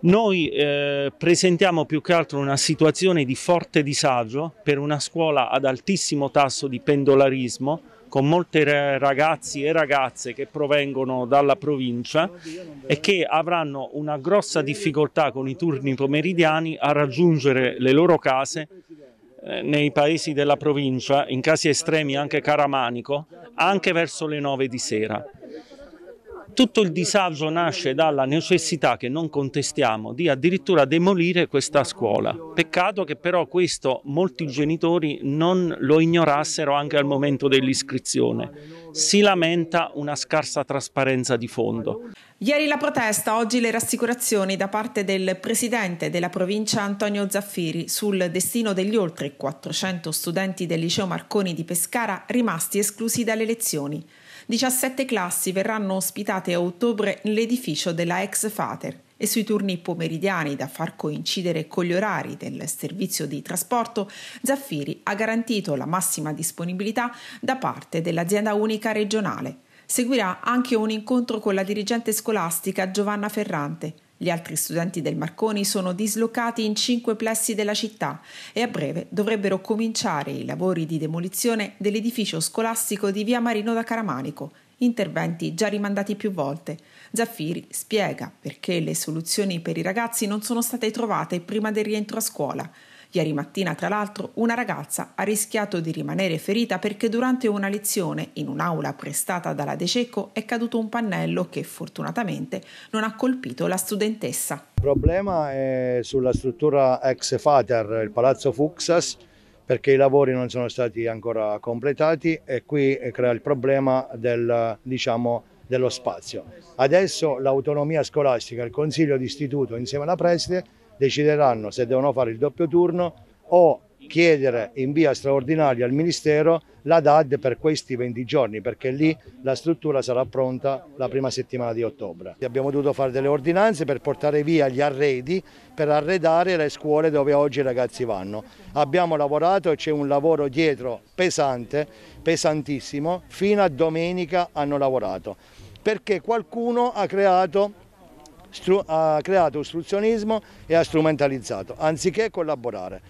Noi eh, presentiamo più che altro una situazione di forte disagio per una scuola ad altissimo tasso di pendolarismo con molti ragazzi e ragazze che provengono dalla provincia e che avranno una grossa difficoltà con i turni pomeridiani a raggiungere le loro case eh, nei paesi della provincia, in casi estremi anche Caramanico, anche verso le 9 di sera. Tutto il disagio nasce dalla necessità che non contestiamo di addirittura demolire questa scuola. Peccato che però questo molti genitori non lo ignorassero anche al momento dell'iscrizione si lamenta una scarsa trasparenza di fondo. Ieri la protesta, oggi le rassicurazioni da parte del presidente della provincia Antonio Zaffiri sul destino degli oltre 400 studenti del liceo Marconi di Pescara rimasti esclusi dalle lezioni. 17 classi verranno ospitate a ottobre nell'edificio della ex Fater e sui turni pomeridiani da far coincidere con gli orari del servizio di trasporto, Zaffiri ha garantito la massima disponibilità da parte dell'azienda unica regionale. Seguirà anche un incontro con la dirigente scolastica Giovanna Ferrante. Gli altri studenti del Marconi sono dislocati in cinque plessi della città e a breve dovrebbero cominciare i lavori di demolizione dell'edificio scolastico di via Marino da Caramanico interventi già rimandati più volte. Zaffiri spiega perché le soluzioni per i ragazzi non sono state trovate prima del rientro a scuola. Ieri mattina, tra l'altro, una ragazza ha rischiato di rimanere ferita perché durante una lezione in un'aula prestata dalla De Cecco è caduto un pannello che fortunatamente non ha colpito la studentessa. Il problema è sulla struttura ex Fater, il palazzo Fuxas, perché i lavori non sono stati ancora completati e qui crea il problema del, diciamo, dello spazio. Adesso l'autonomia scolastica, il consiglio d'istituto insieme alla preside decideranno se devono fare il doppio turno o chiedere in via straordinaria al Ministero la DAD per questi 20 giorni perché lì la struttura sarà pronta la prima settimana di ottobre. Abbiamo dovuto fare delle ordinanze per portare via gli arredi per arredare le scuole dove oggi i ragazzi vanno. Abbiamo lavorato e c'è un lavoro dietro pesante, pesantissimo, fino a domenica hanno lavorato perché qualcuno ha creato ha creato ostruzionismo e ha strumentalizzato, anziché collaborare.